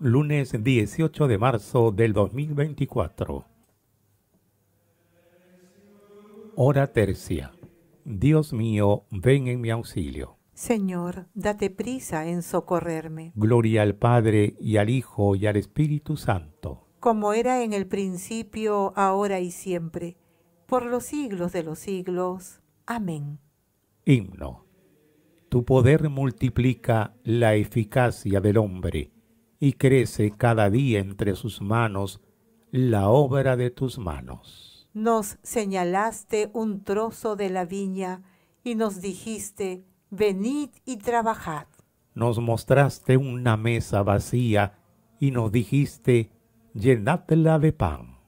lunes 18 de marzo del 2024. Hora tercia. Dios mío, ven en mi auxilio. Señor, date prisa en socorrerme. Gloria al Padre y al Hijo y al Espíritu Santo. Como era en el principio, ahora y siempre, por los siglos de los siglos. Amén. Himno. Tu poder multiplica la eficacia del hombre y crece cada día entre sus manos la obra de tus manos. Nos señalaste un trozo de la viña y nos dijiste, venid y trabajad. Nos mostraste una mesa vacía y nos dijiste, llenadla de pan.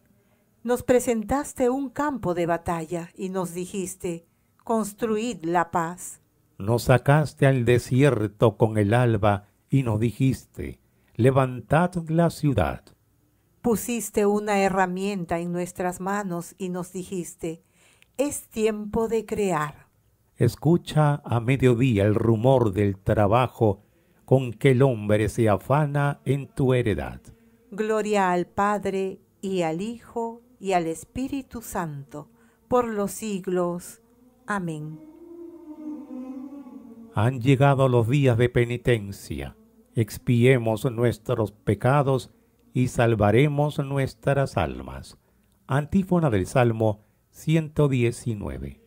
Nos presentaste un campo de batalla y nos dijiste, construid la paz. Nos sacaste al desierto con el alba y nos dijiste, levantad la ciudad. Pusiste una herramienta en nuestras manos y nos dijiste, es tiempo de crear. Escucha a mediodía el rumor del trabajo con que el hombre se afana en tu heredad. Gloria al Padre y al Hijo y al Espíritu Santo, por los siglos. Amén. Han llegado los días de penitencia expiemos nuestros pecados y salvaremos nuestras almas. Antífona del Salmo 119.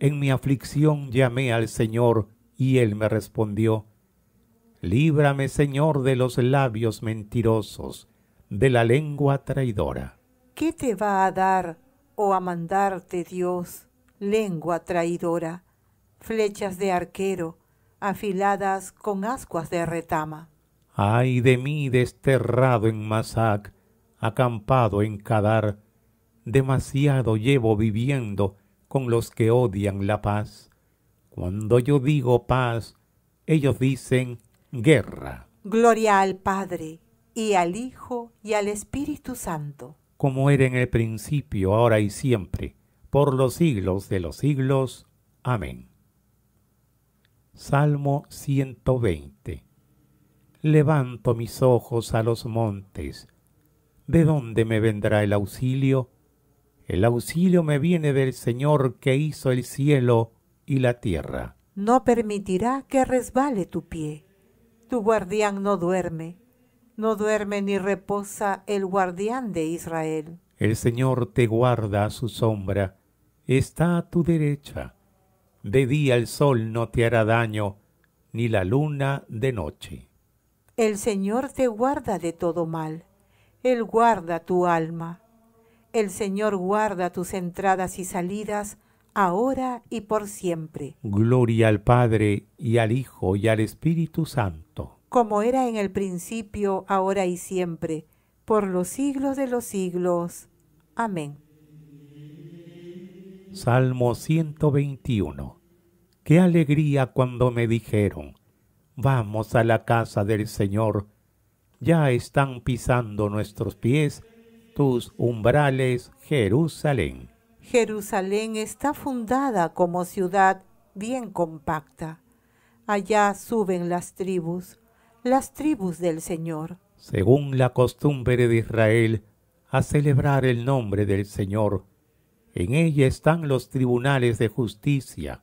En mi aflicción llamé al Señor y él me respondió, Líbrame, Señor, de los labios mentirosos, de la lengua traidora. ¿Qué te va a dar o oh a mandarte Dios, lengua traidora, flechas de arquero, afiladas con ascuas de retama. Ay de mí desterrado en Masac, acampado en Kadar! demasiado llevo viviendo con los que odian la paz. Cuando yo digo paz, ellos dicen guerra. Gloria al Padre, y al Hijo, y al Espíritu Santo. Como era en el principio, ahora y siempre, por los siglos de los siglos. Amén. Salmo 120. Levanto mis ojos a los montes. ¿De dónde me vendrá el auxilio? El auxilio me viene del Señor que hizo el cielo y la tierra. No permitirá que resbale tu pie. Tu guardián no duerme. No duerme ni reposa el guardián de Israel. El Señor te guarda a su sombra. Está a tu derecha de día el sol no te hará daño, ni la luna de noche. El Señor te guarda de todo mal, Él guarda tu alma. El Señor guarda tus entradas y salidas, ahora y por siempre. Gloria al Padre y al Hijo y al Espíritu Santo. Como era en el principio, ahora y siempre, por los siglos de los siglos. Amén. Salmo 121 alegría cuando me dijeron, vamos a la casa del Señor, ya están pisando nuestros pies tus umbrales, Jerusalén. Jerusalén está fundada como ciudad bien compacta. Allá suben las tribus, las tribus del Señor. Según la costumbre de Israel, a celebrar el nombre del Señor. En ella están los tribunales de justicia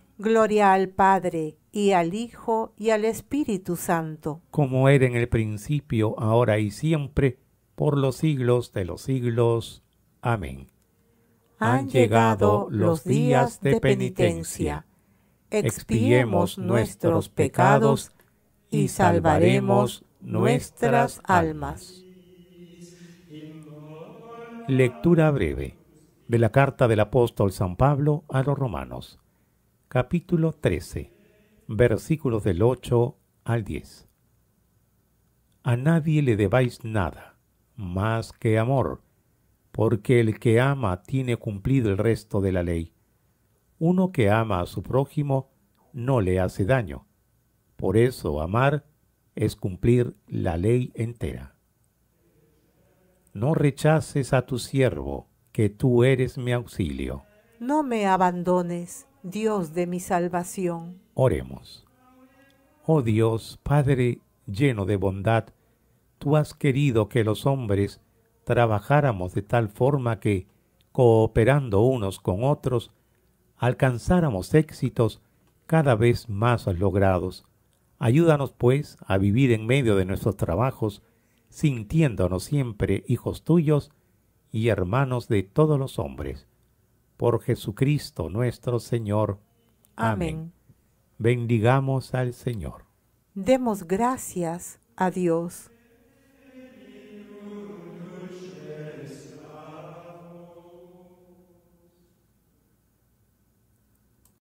Gloria al Padre, y al Hijo, y al Espíritu Santo. Como era en el principio, ahora y siempre, por los siglos de los siglos. Amén. Han llegado los días de penitencia. Expiemos nuestros pecados y salvaremos nuestras almas. Lectura breve de la carta del apóstol San Pablo a los romanos capítulo 13, versículos del 8 al 10. A nadie le debáis nada más que amor, porque el que ama tiene cumplido el resto de la ley. Uno que ama a su prójimo no le hace daño. Por eso amar es cumplir la ley entera. No rechaces a tu siervo, que tú eres mi auxilio. No me abandones Dios de mi salvación. Oremos. Oh Dios, Padre lleno de bondad, tú has querido que los hombres trabajáramos de tal forma que, cooperando unos con otros, alcanzáramos éxitos cada vez más logrados. Ayúdanos, pues, a vivir en medio de nuestros trabajos, sintiéndonos siempre hijos tuyos y hermanos de todos los hombres por Jesucristo nuestro Señor. Amén. Bendigamos al Señor. Demos gracias a Dios